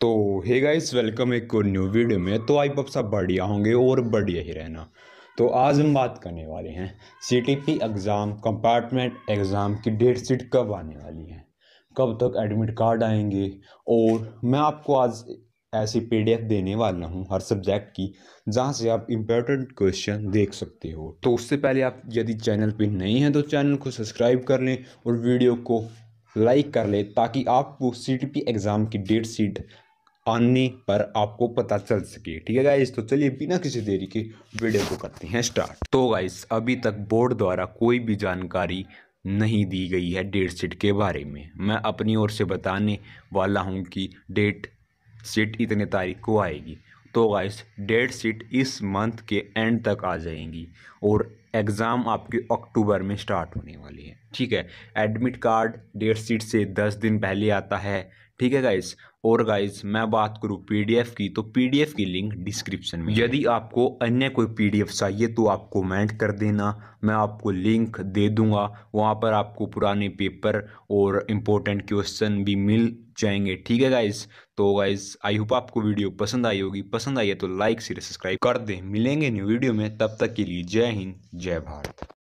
तो hey guys welcome एक और न्यू वीडियो में तो आई आप सब बढ़िया होंगे और बढ़िया ही रहना तो आज हम बात करने वाले हैं C T P exam compartment exam की डेट शीट कब आने वाली है कब तक एडमिट कार्ड आएंगे और मैं आपको आज ऐसी पी डी एफ देने वाला हूँ हर सब्जेक्ट की जहाँ से आप इम्पोर्टेंट क्वेश्चन देख सकते हो तो उससे पहले आप यदि चैनल पर नहीं हैं तो चैनल को सब्सक्राइब कर लें और वीडियो को लाइक कर लें ताकि आपको सी टी पी एग्ज़ाम की डेट शीट आने पर आपको पता चल सके ठीक है गाइस तो चलिए बिना किसी देरी के वीडियो को करते हैं स्टार्ट तो गाइस अभी तक बोर्ड द्वारा कोई भी जानकारी नहीं दी गई है डेट शीट के बारे में मैं अपनी ओर से बताने वाला हूं कि डेट सीट इतने तारीख को आएगी तो गाइस डेट शीट इस मंथ के एंड तक आ जाएंगी और एग्ज़ाम आपके अक्टूबर में स्टार्ट होने वाली है ठीक है एडमिट कार्ड डेट शीट से दस दिन पहले आता है ठीक है गाइस और गाइस मैं बात करूँ पीडीएफ की तो पीडीएफ की लिंक डिस्क्रिप्शन में यदि आपको अन्य कोई पीडीएफ चाहिए तो आप कमेंट कर देना मैं आपको लिंक दे दूंगा वहाँ पर आपको पुराने पेपर और इम्पोर्टेंट क्वेश्चन भी मिल जाएंगे ठीक है गाइस तो गाइस आई होप आपको वीडियो पसंद आई होगी पसंद आई है तो लाइक से सब्सक्राइब कर दें मिलेंगे न्यू वीडियो में तब तक के लिए जय हिंद जय भारत